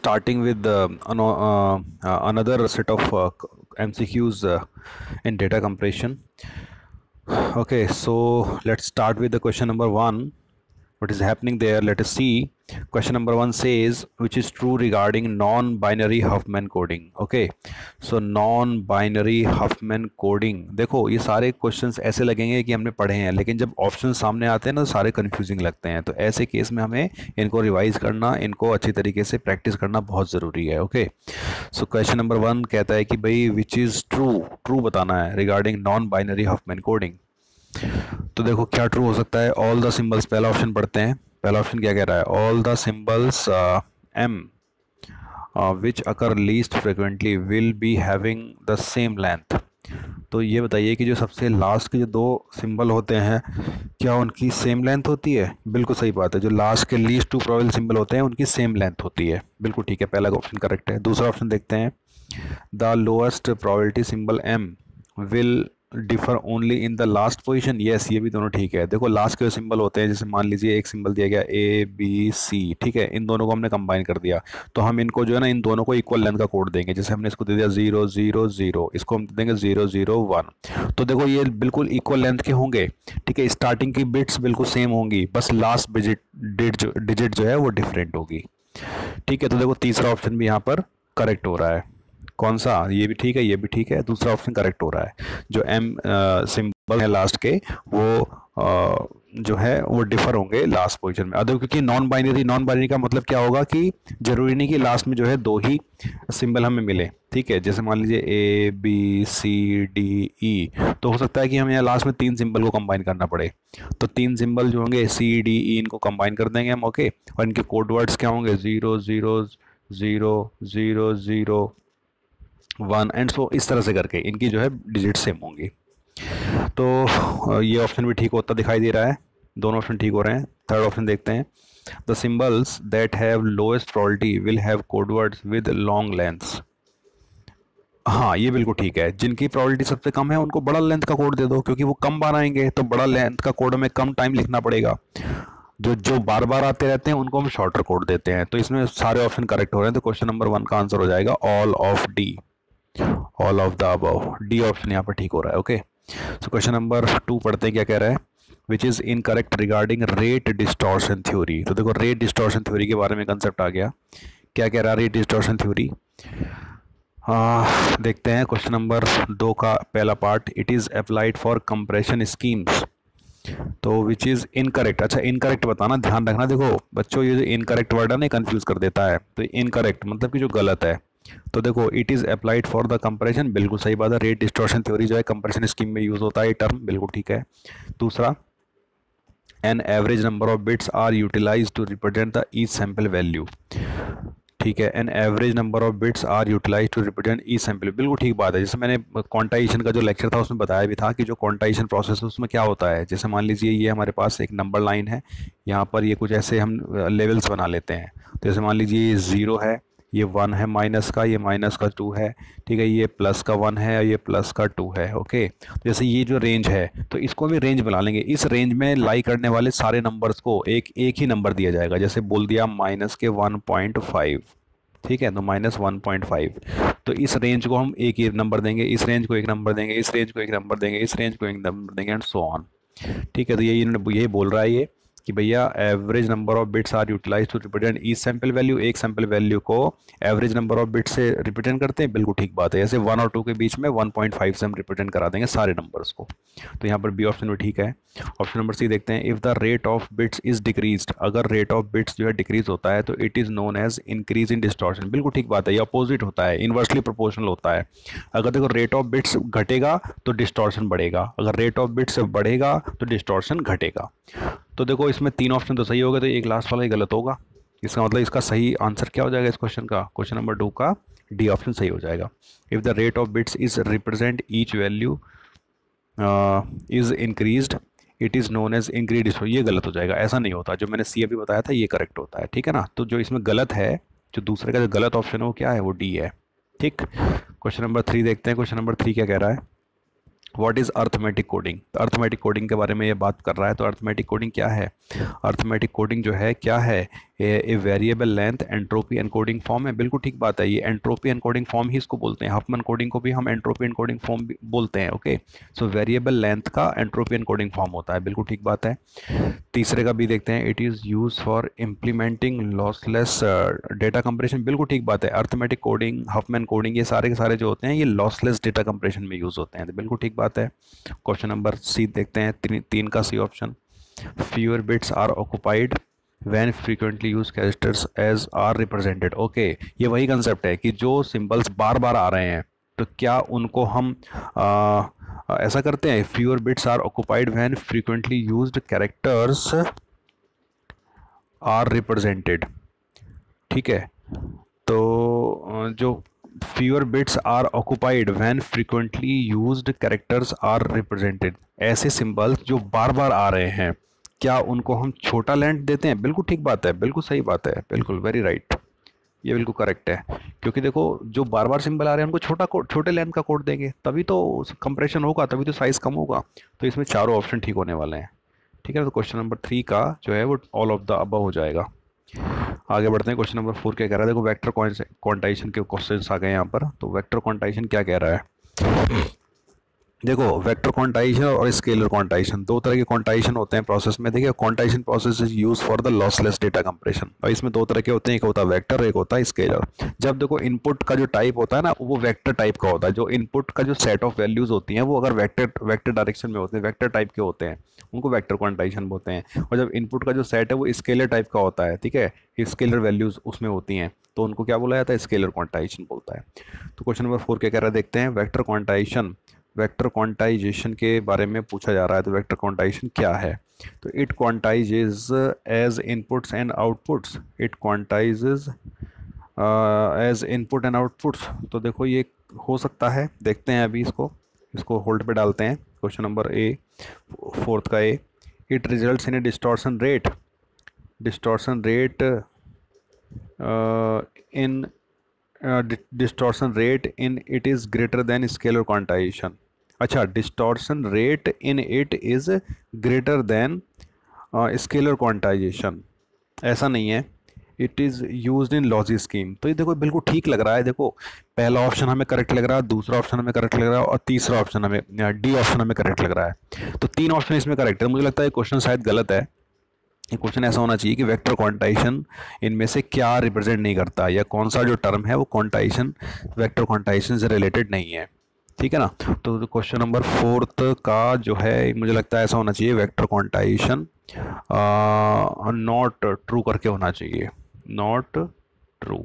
starting with uh, uh, uh, another set of uh, MCQs uh, in data compression. Okay, so let's start with the question number one. What is happening there? Let us see. question number one says which is true regarding non-binary Huffman coding okay so non-binary Huffman coding देखो ये सारे questions ऐसे लगेंगे कि हमने पढ़े हैं लेकिन जब options सामने आते हैं ना तो सारे confusing लगते हैं तो ऐसे केस में हमें इनको revise करना इनको अच्छी तरीके से practice करना बहुत ज़रूरी है okay so question number one कहता है कि भाई which is true true बताना है regarding non-binary Huffman coding तो देखो क्या ट्रू हो सकता है ऑल द सिम्बल्स पहला ऑप्शन पढ़ते हैं पहला ऑप्शन क्या कह रहा है all the symbols M which occur least frequently will be having the same length तो ये बताइए कि जो सबसे लास्ट के जो दो सिंबल होते हैं क्या उनकी सेम लेंथ होती है बिल्कुल सही बात है जो लास्ट के लीस्ट टू प्रोवेल सिंबल होते हैं उनकी सेम लेंथ होती है बिल्कुल ठीक है पहला ऑप्शन करेक्ट है दूसरा ऑप्शन देखते हैं the lowest probability symbol M will differ only in the last position yes ये भी दोनों ठीक है देखो लास्ट के सिंबल होते हैं जैसे मान लीजिए एक सिंबल दिया गया ए बी सी ठीक है इन दोनों को हमने कंबाइन कर दिया तो हम इनको जो है ना इन दोनों को इक्वल लेंथ का कोड देंगे जैसे हमने इसको दे दिया जीरो जीरो जीरो इसको हम देंगे जीरो जीरो वन तो देखो ये बिल्कुल इक्वल लेंथ के होंगे ठीक है स्टार्टिंग की बिट्स बिल्कुल सेम होंगी बस लास्ट डिजिट डिजिट जो है वो डिफरेंट होगी ठीक है तो देखो तीसरा ऑप्शन भी यहाँ पर करेक्ट हो रहा है कौन सा ये भी ठीक है ये भी ठीक है दूसरा ऑप्शन करेक्ट हो रहा है जो एम सिंबल है लास्ट के वो आ, जो है वो डिफर होंगे लास्ट पोजीशन में अदर क्योंकि नॉन बाइनरी नॉन बाइनरी का मतलब क्या होगा कि जरूरी नहीं कि लास्ट में जो है दो ही सिंबल हमें मिले ठीक है जैसे मान लीजिए ए बी सी डी ई तो हो सकता है कि हमें लास्ट में तीन सिंबल को कंबाइन करना पड़े तो तीन सिंबल जो होंगे सी डी ई इनको कंबाइन कर देंगे हम ओके और इनके कोड वर्ड्स क्या होंगे zero zero zero zero zero one and so इस तरह से करके इनकी जो है डिजिट सेम होंगी तो ये ऑप्शन भी ठीक होता दिखाई दे रहा है दोनों ऑप्शन ठीक हो रहे हैं थर्ड ऑप्शन देखते हैं the symbols that have lowest probability will have codewords with long length हाँ ये बिल्कुल ठीक है जिनकी प्रॉलिटी सबसे कम है उनको बड़ा लेंथ का कोड दे दो क्योंकि वो कम बार आएंगे तो बड़ा लेंथ का कोड में कम टाइम लिखना पड़ेगा जो जो बार बार आते रहते हैं उनको हम शॉर्टर कोड देते हैं तो इसमें सारे ऑप्शन करेक्ट हो रहे हैं तो क्वेश्चन नंबर वन का आंसर हो जाएगा all of the all of the above D option यहाँ पर ठीक हो रहा है okay so question number two पढ़ते हैं क्या कह रहे हैं which is incorrect regarding rate distortion theory तो देखो रेट डिस्टॉर्शन थ्योरी के बारे में कंसेप्ट आ गया क्या कह रहा है रेट डिस्टॉर्शन थ्योरी देखते हैं क्वेश्चन नंबर दो का पहला part it is applied for compression schemes तो विच इज़ इनकरेक्ट अच्छा इनकरेक्ट बताना ध्यान रखना देखो बच्चों ये जो इनकरेक्ट वर्ड है ना कन्फ्यूज़ कर देता है तो इनकरेक्ट मतलब कि जो गलत है तो देखो it is applied for the comparison बिल्कुल सही बात है रेट डिस्टोर्शन थ्योरी जो है कंपेरिजन स्कीम में यूज़ होता है ये टर्म बिल्कुल ठीक है दूसरा an average number of bits are utilize to represent the each sample value ठीक है an average number of bits are utilize to represent each sample बिल्कुल ठीक बात है जैसे मैंने क्वांटाइजेशन का जो लेक्चर था उसमें बताया भी था कि जो क्वांटाइजेशन प्रोसेस है उसमें क्या होता है जैसे मान लीजिए ये हमारे पास एक नंबर लाइन है यहाँ पर ये कुछ ऐसे हम लेवल्स बना लेते हैं तो जैसे मान लीजिए ये ज़ीरो है ये वन है माइनस का ये माइनस का टू है ठीक है ये प्लस का वन है और ये प्लस का टू है ओके तो जैसे ये जो रेंज है तो इसको भी रेंज बना लेंगे इस रेंज में लाई करने वाले सारे नंबर्स को एक एक ही नंबर दिया जाएगा जैसे बोल दिया माइनस के वन पॉइंट फाइव ठीक है तो माइनस वन पॉइंट फाइव तो इस रेंज को हम एक ही नंबर देंगे इस रेंज को एक नंबर देंगे इस रेंज को एक नंबर देंगे इस रेंज को एक नंबर देंगे एंड सो ऑन ठीक है तो ये यही बोल रहा है ये कि भैया average number of bits are utilize to represent each sample value एक सैम्पल वैल्यू को एवरेज नंबर ऑफ बिट्स से रिप्रेजेंट करते हैं बिल्कुल ठीक बात है जैसे वन और टू के बीच में वन पॉइंट फाइव से हम रिप्रेजेंट करा देंगे सारे नंबर्स को तो यहाँ पर बी ऑप्शन भी ठीक है ऑप्शन नंबर सी देखते हैं if the rate of bits is decrease अगर रेट ऑफ बिट्स जो है डिक्रीज होता है तो it is known as increase in distortion बिल्कुल ठीक बात है या अपोजिट होता है इन्वर्सली प्रोपोर्शनल होता है अगर देखो रेट ऑफ बिट्स घटेगा तो डिस्टॉर्शन बढ़ेगा अगर रेट ऑफ बिट्स बढ़ेगा तो डिस्टॉर्शन घटेगा तो देखो इसमें तीन ऑप्शन तो सही होगा तो एक लास्ट वाला ही गलत होगा इसका मतलब इसका सही आंसर क्या हो जाएगा इस क्वेश्चन का क्वेश्चन नंबर टू का डी ऑप्शन सही हो जाएगा if the rate of bits is represent each value is increase it is known as increase ये गलत हो जाएगा ऐसा नहीं होता जो मैंने सी अभी बताया था ये करेक्ट होता है ठीक है ना तो जो इसमें गलत है जो दूसरे का जो गलत ऑप्शन है वो क्या है वो डी है ठीक क्वेश्चन नंबर थ्री देखते हैं क्वेश्चन नंबर थ्री क्या कह रहा है what is arithmetic coding arithmetic coding के बारे में ये बात कर रहा है तो अर्थमेटिक कोडिंग क्या है अर्थमेटिक कोडिंग जो है क्या है a variable length entropy encoding form है बिल्कुल ठीक बात है ये एंट्रोपी एनकोडिंग फॉर्म ही इसको बोलते हैं हफमन कोडिंग को भी हम एंट्रोपी एनकोडिंग फॉर्म बोलते हैं ओके सो वेरिएबल लेंथ का एंट्रोपी एनकोडिंग फॉर्म होता है बिल्कुल ठीक बात है तीसरे का भी देखते हैं it is use for implementing lossless data compression बिल्कुल ठीक बात है अर्थमेटिक कोडिंग हफमैन कोडिंग ये सारे के सारे जो होते हैं ये लॉसलेस डेटा कंप्रेशन में यूज़ होते हैं तो बिल्कुल ठीक बात है क्वेश्चन नंबर सी देखते हैं तीन का C option fewer bits are occupied when frequently use characters as are represented okay ये वही कंसेप्ट है कि जो सिम्बल्स बार बार आ रहे हैं तो क्या उनको हम आ, ऐसा करते हैं fewer bits are occupied when frequently use characters are represented ठीक है तो जो fewer bits are occupied when frequently use characters are represented ऐसे सिंबल्स जो बार बार आ रहे हैं क्या उनको हम छोटा लैंड देते हैं बिल्कुल ठीक बात है बिल्कुल सही बात है बिल्कुल वेरी राइट ये बिल्कुल करेक्ट है क्योंकि देखो जो बार बार सिंबल आ रहे हैं उनको छोटा कोड छोटे लेंथ का कोड देंगे तभी तो कंप्रेशन होगा तभी तो साइज़ कम होगा तो इसमें चारों ऑप्शन ठीक होने वाले हैं ठीक है तो क्वेश्चन नंबर थ्री का जो है वो ऑल ऑफ द अब हो जाएगा आगे बढ़ते हैं क्वेश्चन नंबर फोर क्या कह रहा है देखो वेक्टर क्वांटाइजेशन के क्वेश्चन आ गए यहाँ पर तो वेक्टर क्वांटाइजेशन क्या कह रहा है देखो वेक्टर क्वांटाइजेशन और स्केलर क्वांटाइजेशन दो तरह के क्वांटाइजेशन होते हैं प्रोसेस में देखिए quantization process is use for the lossless data compression और इसमें दो तरह के होते हैं एक होता है वेक्टर एक होता है स्केलर जब देखो इनपुट का जो टाइप होता है ना वो वेक्टर टाइप का होता है जो इनपुट का जो सेट ऑफ वैल्यूज होती हैं वो अगर वैक्टर वैक्टर डायरेक्शन में होते हैं वैक्टर टाइप के होते हैं उनको वैक्टर क्वांटाइजेशन बोलते हैं और जब इनपुट का जो सेट है वो स्केलर टाइप का होता है ठीक है स्केलर वैल्यूज उसमें होती हैं तो उनको क्या बोला जाता है स्केलर क्वांटाइजेशन बोलता है तो क्वेश्चन नंबर फोर क्या कह रहा है देखते हैं वैक्टर क्वांटाइजेशन वेक्टर क्वांटाइजेशन के बारे में पूछा जा रहा है तो वेक्टर क्वांटाइजेशन क्या है तो it quantizes as inputs and outputs it quantize as input and outputs तो देखो ये हो सकता है देखते हैं अभी इसको इसको होल्ड पे डालते हैं क्वेश्चन नंबर ए फोर्थ का A it result in a distortion rate distortion rate in distortion rate in it is greater than scalar quantization अच्छा distortion rate in it is greater than scalar quantization ऐसा नहीं है it is use in lossy scheme तो ये देखो बिल्कुल ठीक लग रहा है देखो पहला ऑप्शन हमें करेक्ट लग रहा है दूसरा ऑप्शन हमें करेक्ट लग रहा है और तीसरा ऑप्शन हमें डी ऑप्शन हमें करेक्ट लग रहा है तो तीन ऑप्शन इसमें करेक्ट है मुझे लगता है क्वेश्चन शायद गलत है क्वेश्चन ऐसा होना चाहिए कि वेक्टर क्वांटाइजेशन इनमें से क्या रिप्रेजेंट नहीं करता या कौन सा जो टर्म है वो क्वांटाइजेशन वेक्टर क्वांटाइजेशन से रिलेटेड नहीं है ठीक है ना तो क्वेश्चन नंबर फोर्थ का जो है मुझे लगता है ऐसा होना चाहिए वेक्टर क्वांटाइजेशन नॉट ट्रू करके होना चाहिए नॉट ट्रू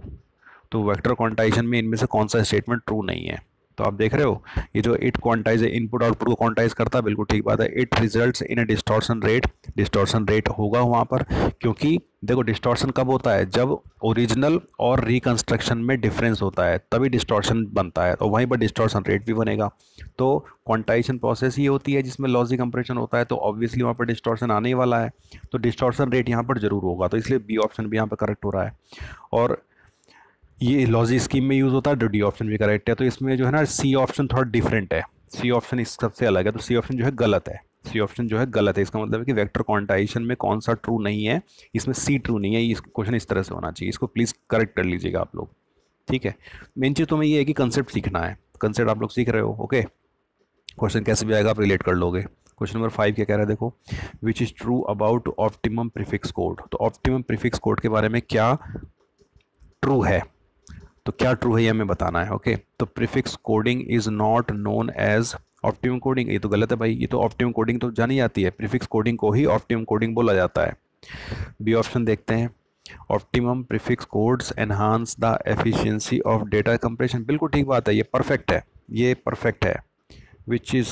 तो वेक्टर क्वांटाइजेशन में इनमें से कौन सा स्टेटमेंट ट्रू नहीं है तो आप देख रहे हो ये जो इट क्वांटाइज है इनपुट आउटपुट को क्वांटाइज करता है बिल्कुल ठीक बात है it results in a distortion rate distortion rate होगा वहाँ पर क्योंकि देखो डिस्टॉर्शन कब होता है जब ओरिजिनल और रिकंस्ट्रक्शन में डिफरेंस होता है तभी डिस्टॉर्शन बनता है और तो वहीं पर डिस्टॉर्शन रेट भी बनेगा तो क्वांटाइजेशन प्रोसेस ये होती है जिसमें लॉजिक कंप्रेशन होता है तो ऑब्वियसली वहाँ पर डिस्टॉर्शन आने वाला है तो डिस्टॉर्शन रेट यहाँ पर जरूर होगा तो इसलिए बी ऑप्शन भी यहाँ पर करेक्ट हो रहा है और ये लॉजी स्कीम में यूज़ होता है तो डी ऑप्शन भी करेक्ट है तो इसमें जो है ना सी ऑप्शन थोड़ा डिफरेंट है सी ऑप्शन इस सबसे अलग है तो सी ऑप्शन जो है गलत है सी ऑप्शन जो है गलत है इसका मतलब है कि वेक्टर क्वांटाइजेशन में कौन सा ट्रू नहीं है इसमें सी ट्रू नहीं है ये क्वेश्चन इस तरह से होना चाहिए इसको प्लीज़ करेक्ट कर लीजिएगा आप लोग ठीक है मेन चीज़ तो मैं ये है कि कंसेप्ट सीखना है कंसेप्ट आप लोग सीख रहे हो ओके क्वेश्चन कैसे भी आएगा आप रिलेट कर लोगे क्वेश्चन नंबर फाइव क्या कह रहा है देखो which is true about optimum prefix code तो ऑप्टिमम प्रीफिक्स कोड के बारे में क्या ट्रू है तो क्या ट्रू है ये हमें बताना है ओके तो prefix coding is not known as optimum coding ये तो गलत है भाई ये तो ऑप्टिमम कोडिंग तो जानी जाती है प्रीफिक्स कोडिंग को ही ऑप्टिमम कोडिंग बोला जाता है बी ऑप्शन देखते हैं optimum prefix codes enhance the efficiency of data compression बिल्कुल ठीक बात है ये परफेक्ट है ये परफेक्ट है विच इज़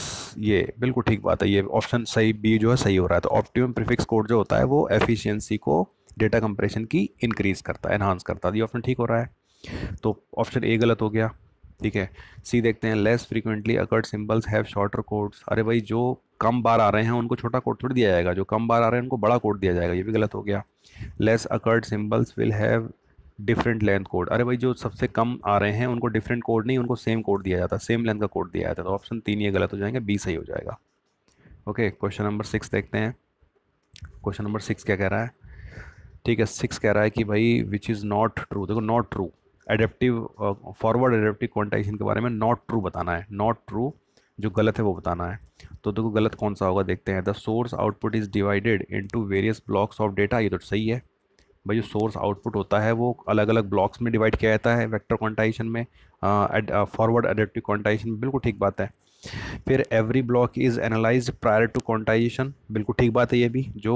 ये बिल्कुल ठीक बात है ये ऑप्शन सही बी जो है सही हो रहा है तो ऑप्टिमम प्रीफिक्स कोड जो होता है वो एफिशियंसी को डेटा कंप्रेशन की इंक्रीज़ करता है एनहांस करता है ये ऑप्शन ठीक हो रहा है तो ऑप्शन ए गलत हो गया ठीक है सी देखते हैं less frequently occurred symbols have shorter codes अरे भाई जो कम बार आ रहे हैं उनको छोटा कोड थोड़ी दिया जाएगा जो कम बार आ रहे हैं उनको बड़ा कोड दिया जाएगा ये भी गलत हो गया less occurred symbols will have different length code अरे भाई जो सबसे कम आ रहे हैं उनको डिफरेंट कोड नहीं उनको सेम कोड दिया जाता सेम लेंथ का कोड दिया जाता तो ऑप्शन तीन ये गलत हो जाएंगे बी सही हो जाएगा ओके क्वेश्चन नंबर सिक्स देखते हैं क्वेश्चन नंबर सिक्स क्या कह रहा है ठीक है सिक्स कह रहा है कि भाई विच इज़ नॉट ट्रू देखो not true adaptive forward adaptive quantization के बारे में नॉट ट्रू बताना है नॉट ट्रू जो गलत है वो बताना है तो देखो गलत कौन सा होगा देखते हैं the source output is divided into various blocks of data ये तो सही है भाई जो सोर्स आउटपुट होता है वो अलग अलग ब्लॉक्स में डिवाइड किया जाता है वैक्टर क्वांटाइजेशन में फॉरवर्ड एडेप्टिव क्वांटाइजेशन बिल्कुल ठीक बात है फिर every block is analyse prior to quantization बिल्कुल ठीक बात है ये भी जो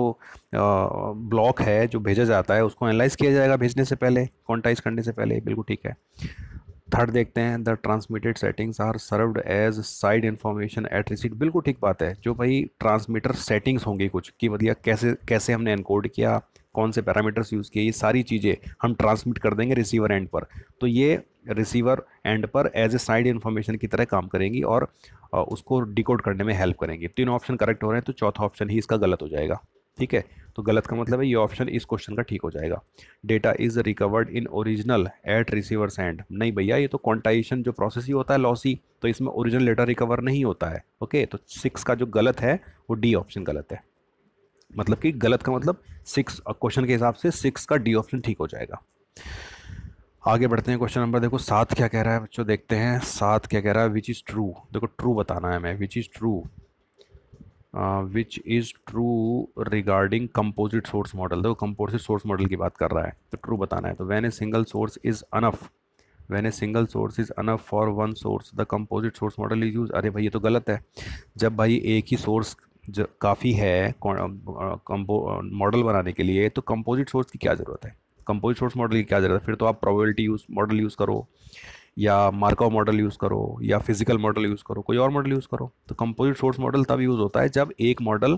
ब्लॉक है जो भेजा जाता है उसको एनालाइज किया जाएगा भेजने से पहले क्वांटाइज करने से पहले बिल्कुल ठीक है थर्ड देखते हैं the transmitted settings are served as side information at receipt बिल्कुल ठीक बात है जो भाई ट्रांसमीटर सेटिंग्स होंगी कुछ कि मतलब कैसे कैसे हमने एनकोड किया कौन से पैरामीटर्स यूज़ किए ये सारी चीज़ें हम ट्रांसमिट कर देंगे रिसीवर एंड पर तो ये रिसीवर एंड पर एज ए साइड इन्फॉर्मेशन की तरह काम करेंगी और उसको डिकोड करने में हेल्प करेंगे तीनों ऑप्शन करेक्ट हो रहे हैं तो चौथा ऑप्शन ही इसका गलत हो जाएगा ठीक है तो गलत का मतलब है ये ऑप्शन इस क्वेश्चन का ठीक हो जाएगा data is recovered in original at receiver send नहीं भैया ये तो क्वांटाइजेशन जो प्रोसेस ही होता है लॉसी तो इसमें ओरिजिनल डेटा रिकवर नहीं होता है ओके तो सिक्स का जो गलत है वो डी ऑप्शन गलत है मतलब कि गलत का मतलब सिक्स क्वेश्चन के हिसाब से सिक्स का डी ऑप्शन ठीक हो जाएगा आगे बढ़ते हैं क्वेश्चन नंबर देखो सात क्या कह रहा है बच्चों देखते हैं सात क्या कह रहा है विच इज़ ट्रू देखो ट्रू बताना है हमें which is true which is true regarding composite source model देखो कंपोजिट सोर्स मॉडल की बात कर रहा है तो ट्रू बताना है तो when a single source is enough when a single source is enough for one source the composite source model is use अरे भाई ये तो गलत है जब भाई एक ही सोर्स काफ़ी है मॉडल बनाने के लिए तो कंपोजिट सोर्स की क्या ज़रूरत है कंपोजिट सोर्स मॉडल की क्या ज़रूरत है फिर तो आप प्रोबेबिलिटी यूज मॉडल यूज़ करो या मार्कव मॉडल यूज़ करो या फिजिकल मॉडल यूज़ करो कोई और मॉडल यूज़ करो तो कंपोजिट सोर्स मॉडल तब यूज़ होता है जब एक मॉडल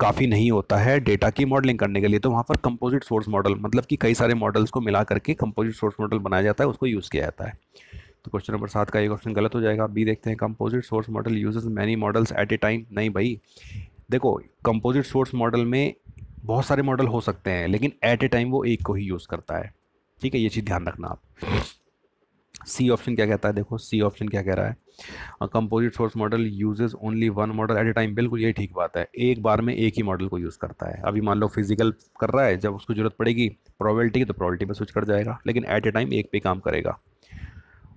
काफ़ी नहीं होता है डेटा की मॉडलिंग करने के लिए तो वहाँ पर कंपोजिट सोर्स मॉडल मतलब कि कई सारे मॉडल्स को मिला करके कंपोजिट सोर्स मॉडल बनाया जाता है उसको यूज़ किया जाता है तो क्वेश्चन नंबर सात का ये क्वेश्चन गलत हो जाएगा बी देखते हैं composite source model uses many models at a time नहीं भाई देखो कंपोजिट सोर्स मॉडल में बहुत सारे मॉडल हो सकते हैं लेकिन एट ए टाइम वो एक को ही यूज़ करता है ठीक है ये चीज़ ध्यान रखना आप सी ऑप्शन क्या कहता है देखो सी ऑप्शन क्या कह रहा है composite source model uses only one model at a time बिल्कुल ये ठीक बात है एक बार में एक ही मॉडल को यूज़ करता है अभी मान लो फिजिकल कर रहा है जब उसको ज़रूरत पड़ेगी प्रोबेबिलिटी की तो प्रोबेबिलिटी में स्विच कर जाएगा लेकिन एट ए टाइम एक पे काम करेगा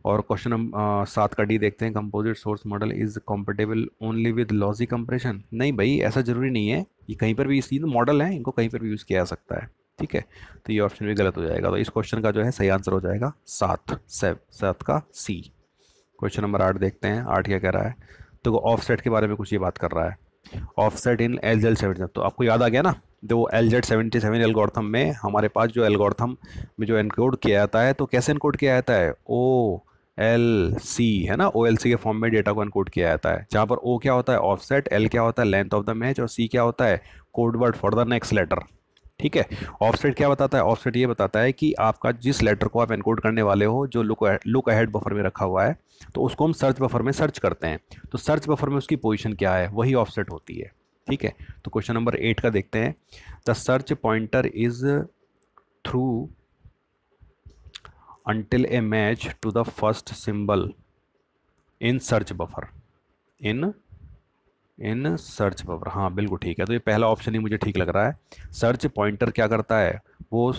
और क्वेश्चन हम सात का डी देखते हैं composite source model is compatible only with logic compression नहीं भाई ऐसा ज़रूरी नहीं है ये कहीं पर भी इसलिए तो मॉडल है इनको कहीं पर भी यूज़ किया जा सकता है ठीक है तो ये ऑप्शन भी गलत हो जाएगा तो इस क्वेश्चन का जो है सही आंसर हो जाएगा सात सेव सात का सी क्वेश्चन नंबर आठ देखते हैं आठ क्या कह रहा है तो ऑफसेट के बारे में कुछ ये बात कर रहा है ऑफसेट इन एल जेड तो आपको याद आ गया ना जो L Z seventy seven algorithm में हमारे पास जो एल्गोर्थम में जो एनकोड किया जाता है तो कैसे एनकोड किया जाता है ओ एल सी है ना ओ एल सी के फॉर्म में डेटा को अनकोड किया जाता है जहाँ पर ओ क्या होता है ऑफसेट एल क्या होता है लेंथ ऑफ द मैच और सी क्या होता है codeword for the next letter ठीक है ऑफसेट क्या बताता है ऑफसेट ये बताता है कि आपका जिस लेटर को आप एनकोड करने वाले हो जो लुक लुक अहेड बफर में रखा हुआ है तो उसको हम सर्च बफर में सर्च करते हैं तो सर्च बफर में उसकी पोजिशन क्या है वही ऑफसेट होती है ठीक है तो क्वेश्चन नंबर एट का देखते हैं the search pointer is through until a match to the first symbol in search buffer in in search buffer हाँ बिल्कुल ठीक है तो ये पहला ऑप्शन ही मुझे ठीक लग रहा है सर्च पॉइंटर क्या करता है वो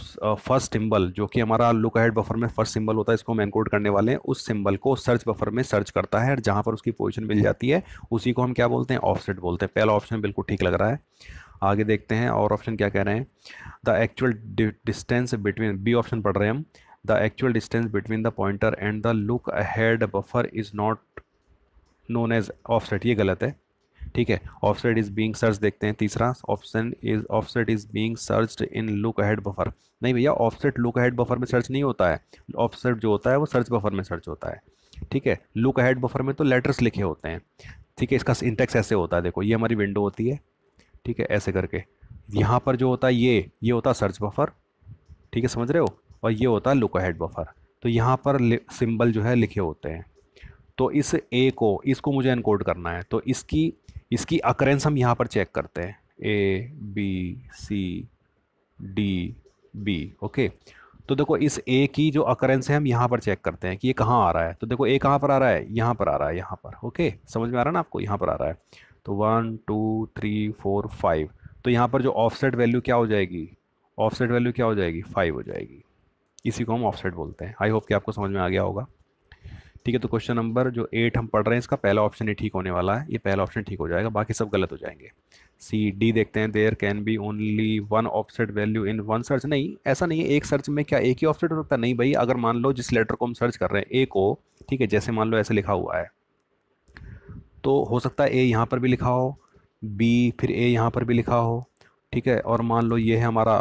फर्स्ट सिंबल जो कि हमारा लुक हेड बफर में फर्स्ट सिंबल होता है इसको हम एनकोड करने वाले हैं उस सिंबल को सर्च बफर में सर्च करता है और जहाँ पर उसकी पोजीशन मिल जाती है उसी को हम क्या बोलते हैं ऑफसेट बोलते हैं पहला ऑप्शन बिल्कुल ठीक लग रहा है आगे देखते हैं और ऑप्शन क्या कह रहे हैं the actual distance between B option पढ़ रहे हैं हम the actual distance between the pointer and the look ahead buffer is not known as offset ये गलत है ठीक है ऑफसेट इज बीइंग सर्च देखते हैं तीसरा option is offset is being searched in look ahead buffer नहीं भैया ऑफसेट लुक अहेड बफर में सर्च नहीं होता है ऑफसेट जो होता है वो सर्च बफर में सर्च होता है ठीक है लुक अहेड बफर में तो लेटर्स लिखे होते हैं ठीक है इसका इंटेक्स ऐसे होता है देखो ये हमारी विंडो होती है ठीक है ऐसे करके यहाँ पर जो होता है ये ये होता है सर्च बफर ठीक है समझ रहे हो और ये होता है हेड बफर तो यहाँ पर सिंबल जो है लिखे होते हैं तो इस ए को इसको मुझे इनकोड करना है तो इसकी इसकी अक्रेंस हम यहाँ पर चेक करते हैं A B C D B okay तो देखो इस ए की जो अकरेंस है हम यहाँ पर चेक करते हैं कि ये कहाँ आ रहा है तो देखो ए कहाँ पर आ रहा है यहाँ पर आ रहा है यहाँ पर ओके समझ में आ रहा है ना आपको यहाँ पर आ रहा है तो one two three four five तो यहाँ पर जो ऑफसेट वैल्यू क्या हो जाएगी ऑफसेट वैल्यू क्या हो जाएगी फाइव हो जाएगी इसी को हम ऑफसेट बोलते हैं आई होप कि आपको समझ में आ गया होगा ठीक है तो क्वेश्चन नंबर जो एट हम पढ़ रहे हैं इसका पहला ऑप्शन ही ठीक होने वाला है ये पहला ऑप्शन ठीक हो जाएगा बाकी सब गलत हो जाएंगे सी डी देखते हैं there can be only one offset value in one search नहीं ऐसा नहीं है एक सर्च में क्या एक ही ऑफसेट हो सकता नहीं भाई अगर मान लो जिस लेटर को हम सर्च कर रहे हैं ए को ठीक है जैसे मान लो ऐसे लिखा हुआ है तो हो सकता है ए यहाँ पर भी लिखा हो बी फिर ए यहाँ पर भी लिखा हो ठीक है और मान लो ये है हमारा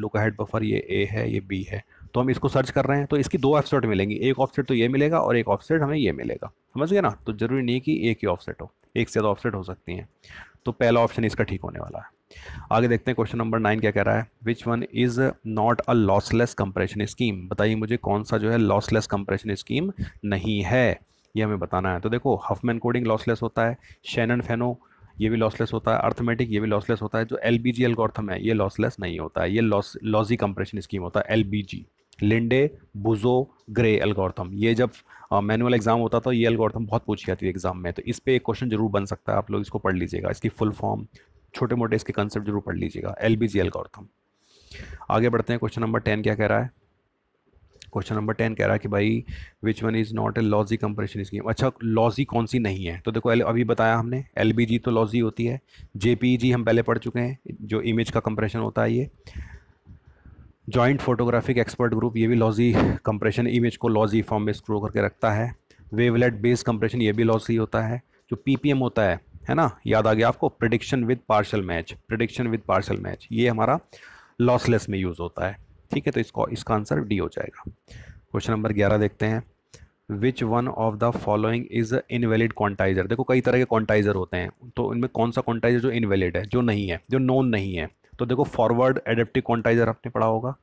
लुका हेड बफर ये ए है ये बी है तो हम इसको सर्च कर रहे हैं तो इसकी दो ऑफसेट मिलेंगी एक ऑफसेट तो ये मिलेगा और एक ऑफसेट हमें ये मिलेगा समझ गए ना तो ज़रूरी नहीं कि एक ही ऑफसेट हो एक से ज़्यादा ऑफसेट हो सकती हैं तो पहला ऑप्शन इसका ठीक होने वाला है आगे देखते हैं क्वेश्चन नंबर नाइन क्या कह रहा है which one is not a lossless compression scheme बताइए मुझे कौन सा जो है लॉसलेस कंप्रेशन स्कीम नहीं है ये हमें बताना है तो देखो हफमैन कोडिंग लॉसलेस होता है शैनन फेनो ये भी लॉसलेस होता है अर्थमेटिक ये भी लॉसलेस होता है जो एल बी जी एल्गोर्थम है ये लॉसलेस नहीं होता है ये लॉस लॉजी कंप्रेशन स्कीम होता है L B G Linde Buzo Gray algorithm ये जब मैनुअल एग्जाम होता था ये एल्गोरिथम बहुत पूछी जाती है एग्जाम में तो इस पर एक क्वेश्चन जरूर बन सकता है आप लोग इसको पढ़ लीजिएगा इसकी फुल फॉर्म छोटे मोटे इसके कंसेप्ट जरूर पढ़ लीजिएगा एल बी जी एल्गोरिथम आगे बढ़ते हैं क्वेश्चन नंबर टेन क्या कह रहा है क्वेश्चन नंबर टेन कह रहा है कि भाई which one is not a lossy compression scheme अच्छा लॉजी कौन सी नहीं है तो देखो अभी बताया हमने एल तो लॉजी होती है जे हम पहले पढ़ चुके हैं जो इमेज का कंपरेशन होता है ये जॉइंट फोटोग्राफिक एक्सपर्ट ग्रुप ये भी लॉजी कंप्रेशन इमेज को लॉजी फॉर्म में स्क्रो करके रखता है वेवलेट बेस कंप्रेशन ये भी लॉजी होता है जो पीपीएम होता है है ना याद आ गया आपको prediction with partial match prediction with partial match ये हमारा लॉसलेस में यूज़ होता है ठीक है तो इसको इसका आंसर डी हो जाएगा क्वेश्चन नंबर ग्यारह देखते हैं which one of the following is invalid quantizer देखो कई तरह के क्वांटाइजर होते हैं तो इनमें कौन सा क्वांटाइजर जो इनवैलिड है जो नहीं है जो नॉन नहीं है तो देखो फॉरवर्ड एडेप्टिव क्वांटाइजर आपने पढ़ा होगा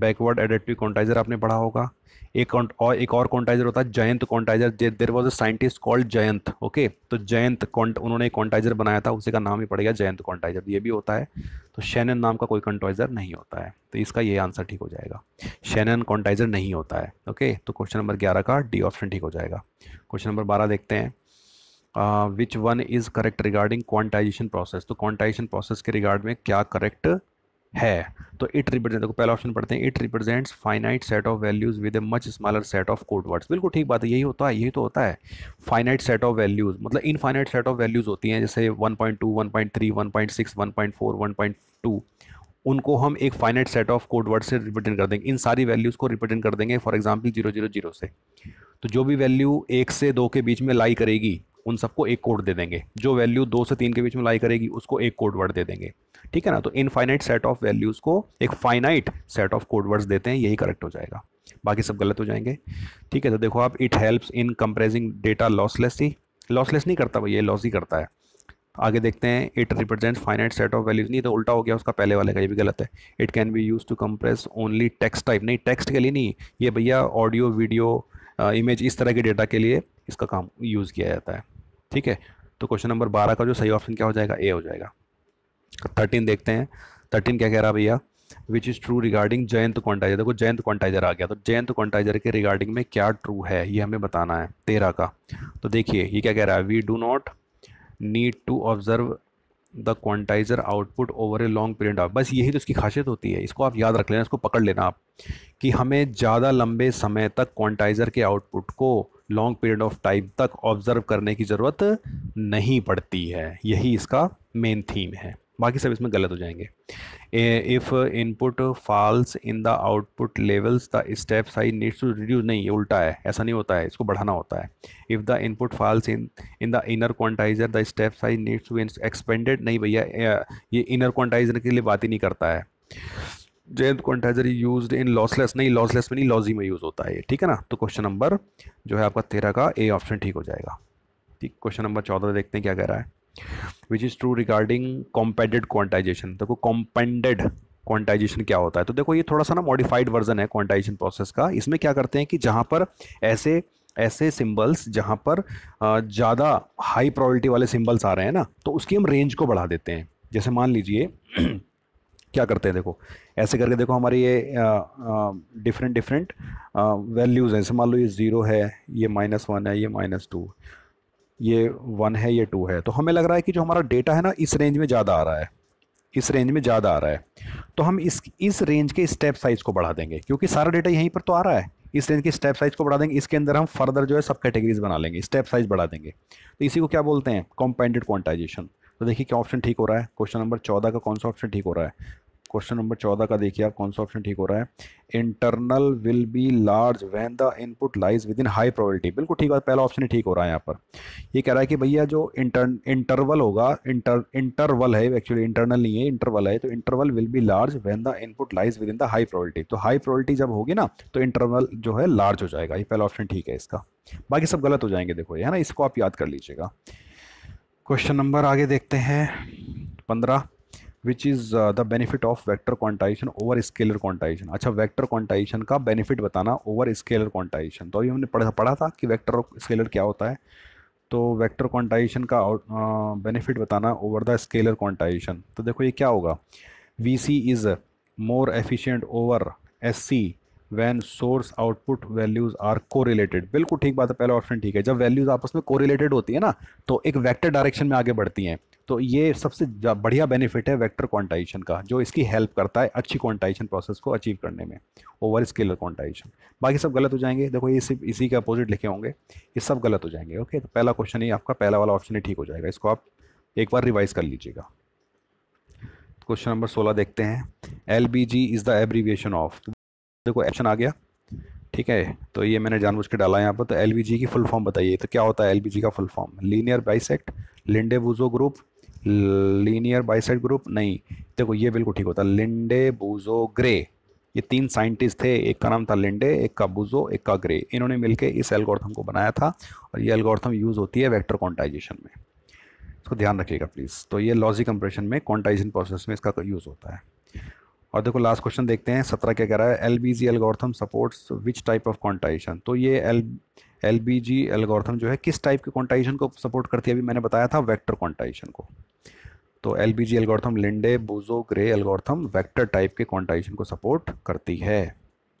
बैकवर्ड एडेप्टिव क्वांटाइजर आपने पढ़ा होगा एक और एक और क्वांटाइजर होता है Jayant quantizer there was a scientist called Jayant okay तो जयंत क्वांट उन्होंने एक क्वांटाइजर बनाया था उसी का नाम ही पड़ेगा जयंत क्वांटाइजर ये भी होता है तो शैनन नाम का कोई क्वांटाइजर नहीं होता है तो इसका ये आंसर ठीक हो जाएगा शैनन क्वांटाइजर नहीं होता है ओके तो क्वेश्चन नंबर ग्यारह का डी ऑप्शन ठीक हो जाएगा क्वेश्चन नंबर बारह देखते हैं which one is correct regarding quantization process तो क्वांटाइजेशन प्रोसेस के रिगार्ड में क्या करेक्ट है तो इट रिप्रेजेंट देखो पहला ऑप्शन पढ़ते हैं it represents finite set of values with a much smaller set of code words बिल्कुल ठीक बात है यही होता है यही तो होता है फाइनाइट सेट ऑफ वैल्यूज मतलब इनफाइनाइट सेट ऑफ वैल्यूज होती हैं जैसे 1.2 1.3 1.6 1.4 1.2 उनको हम एक finite set of code word से रिप्रेजेंट कर देंगे इन सारी वैल्यूज़ को रिप्रेजेंट कर देंगे for example zero zero zero से तो जो भी वैल्यू एक से दो के बीच में लाई करेगी उन सबको एक कोड दे देंगे जो वैल्यू दो से तीन के बीच में लाई करेगी उसको एक कोड वर्ड दे देंगे ठीक है ना तो इनफाइनाइट सेट ऑफ वैल्यूज़ को एक finite set of code words देते हैं यही करेक्ट हो जाएगा बाकी सब गलत हो जाएंगे ठीक है तो देखो आप it helps in compressing data lossless ही लॉसलेस नहीं करता भैया लॉस ही करता है आगे देखते हैं it represent finite set of values नहीं तो उल्टा हो गया उसका पहले वाले का ये भी गलत है it can be use to compress only text type नहीं टेक्स्ट के लिए नहीं ये भैया ऑडियो वीडियो इमेज इस तरह के डेटा के लिए इसका काम यूज़ किया जाता है ठीक है तो क्वेश्चन नंबर बारह का जो सही ऑप्शन क्या हो जाएगा ए हो जाएगा थर्टीन देखते हैं थर्टीन क्या कह रहा है भैया which is true regarding Jayant quantizer देखो जयंत क्वांटाइजर आ गया तो जयंत क्वांटाइजर के रिगार्डिंग में क्या ट्रू है ये हमें बताना है तेरह का तो देखिए ये क्या कह रहा है we do not need to observe the quantizer output over a long period of बस यही तो इसकी खासियत होती है इसको आप याद रख लेना इसको पकड़ लेना आप कि हमें ज़्यादा लंबे समय तक क्वांटाइजर के आउटपुट को लॉन्ग पीरियड ऑफ टाइम तक ऑब्जर्व करने की ज़रूरत नहीं पड़ती है यही इसका मेन थीम है बाकी सब इसमें गलत हो जाएंगे if input falls in the output levels the step size needs to reduce नहीं ये उल्टा है ऐसा नहीं होता है इसको बढ़ाना होता है if the input falls in in the inner quantizer the step size needs to expanded नहीं भैया ये इनर क्वांटाइजर के लिए बात ही नहीं करता है Jayant quantizer use in lossless नहीं लॉसलेस में नहीं लॉजी में यूज़ होता है ये ठीक है ना तो क्वेश्चन नंबर जो है आपका तेरह का ए ऑप्शन ठीक हो जाएगा ठीक क्वेश्चन नंबर चौदह देखते हैं क्या कह रहा है which is true regarding companded quantization देखो कॉम्पेंडेड क्वांटाइजेशन क्या होता है तो देखो ये थोड़ा सा ना मॉडिफाइड वर्जन है क्वांटाइजेशन प्रोसेस का इसमें क्या करते हैं कि जहाँ पर ऐसे ऐसे सिंबल्स जहाँ पर ज़्यादा हाई प्रोबेबिलिटी वाले सिंबल्स आ रहे हैं ना तो उसकी हम रेंज को बढ़ा देते हैं जैसे मान लीजिए क्या करते हैं देखो ऐसे करके देखो हमारे ये डिफरेंट डिफरेंट वैल्यूज़ हैं जैसे मान लो ये ज़ीरो है ये माइनस वन है ये माइनस टू ये वन है ये टू है तो हमें लग रहा है कि जो हमारा डेटा है ना इस रेंज में ज़्यादा आ रहा है इस रेंज में ज़्यादा आ रहा है तो हम इस इस रेंज के स्टेप साइज़ को बढ़ा देंगे क्योंकि सारा डेटा यहीं पर तो आ रहा है इस रेंज के स्टेप साइज़ को बढ़ा देंगे इसके अंदर हम फर्दर जो है सब कैटेगरीज बना लेंगे स्टेप साइज़ बढ़ा देंगे तो इसी को क्या बोलते हैं कॉम्पैंडेड क्वांटाइजेशन तो देखिए क्या ऑप्शन ठीक हो रहा है क्वेश्चन नंबर चौदह का कौन सा ऑप्शन ठीक हो रहा है क्वेश्चन नंबर चौदह का देखिए आप कौन सा ऑप्शन ठीक हो रहा है internal will be large when the input lies within high probability बिल्कुल ठीक है पहला ऑप्शन ही ठीक हो रहा है यहाँ पर ये कह रहा है कि भैया जो इंटर इंटरवल होगा इंटर इंटरवल है एक्चुअली इंटरनल नहीं है इंटरवल है तो interval will be large when the input lies within the high probability तो हाई प्रोबेबिलिटी जब होगी ना तो इंटरवल जो है लार्ज हो जाएगा ये पहला ऑप्शन ठीक है इसका बाकी सब गलत हो जाएंगे देखो ये है ना इसको आप याद कर लीजिएगा क्वेश्चन नंबर आगे देखते हैं पंद्रह which is the benefit of vector quantization over scalar quantization अच्छा वैक्टर क्वांटाइजेशन का बेनिफिट बताना ओवर स्केलर क्वान्टाइजेशन तो अभी हमने पढ़ा पढ़ा था कि वैक्टर स्केलर क्या होता है तो वैक्टर क्वांटाइजेशन का बेनिफिट uh, बताना ओवर द स्केलर क्वान्टाइजेशन तो देखो ये क्या होगा V C is more efficient over S C when source output values are correlated बिल्कुल ठीक बात है पहला ऑप्शन ठीक है जब वैल्यूज आपस में कोरिलेटेड होती है ना तो एक वैक्टर डायरेक्शन में आगे बढ़ती हैं तो ये सबसे बढ़िया बेनिफिट है वैक्टर क्वांटाइजेशन का जो इसकी हेल्प करता है अच्छी क्वांटाइजेशन प्रोसेस को अचीव करने में ओवर स्किल क्वांटाइजेशन बाकी सब गलत हो जाएंगे देखो ये सिर्फ इसी के अपोजिट लिखे होंगे ये सब गलत हो जाएंगे ओके तो पहला क्वेश्चन ही आपका पहला वाला ऑप्शन ही ठीक हो जाएगा इसको आप एक बार रिवाइज कर लीजिएगा क्वेश्चन नंबर सोलह देखते हैं L B G is the abbreviation of देखो एक्शन आ गया ठीक है तो ये मैंने जानबूझ के डाला यहाँ पर तो एल की फुल फॉर्म बताइए तो क्या होता है एल का full form linear bisect Linde Buzo group linear bisect group नहीं देखो ये बिल्कुल ठीक होता है लिंडे बूजो ग्रे ये तीन साइंटिस्ट थे एक का नाम था लिंडे एक का बूजो एक का ग्रे इन्होंने मिलकर इस एल्गोरिथम को बनाया था और ये एल्गोरिथम यूज़ होती है वेक्टर क्वांटाइजेशन में इसको ध्यान रखिएगा प्लीज़ तो ये लॉजिक कंप्रेशन में क्वांटाइजेशन प्रोसेस में इसका यूज़ होता है और देखो लास्ट क्वेश्चन देखते हैं सत्रह क्या कह रहा है L B G algorithm supports which type of quantization तो ये L L B G algorithm जो है किस टाइप के क्वांटाइजेशन को सपोर्ट करती है अभी मैंने बताया था वेक्टर क्वांटाइजेशन को तो L B G algorithm Linde Buzo Gray algorithm vector type के क्वांटाइजेशन को सपोर्ट करती है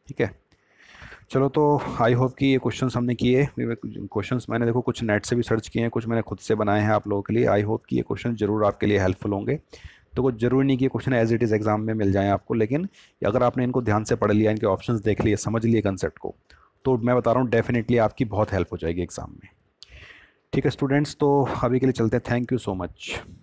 ठीक है चलो तो आई होप कि ये क्वेश्चन हमने किए क्वेश्चन मैंने देखो कुछ नेट से भी सर्च किए हैं कुछ मैंने खुद से बनाए हैं आप लोगों के लिए आई होप कि ये क्वेश्चन जरूर आपके लिए हेल्पफुल होंगे तो कुछ जरूरी नहीं कि question as it is exam में मिल जाए आपको लेकिन अगर आपने इनको ध्यान से पढ़ लिया इनके ऑप्शन देख लिए समझ लिए कंसेप्ट को तो मैं बता रहा हूँ डेफिनेटली आपकी बहुत हेल्प हो जाएगी एग्ज़ाम में ठीक है स्टूडेंट्स तो अभी के लिए चलते हैं थैंक यू सो मच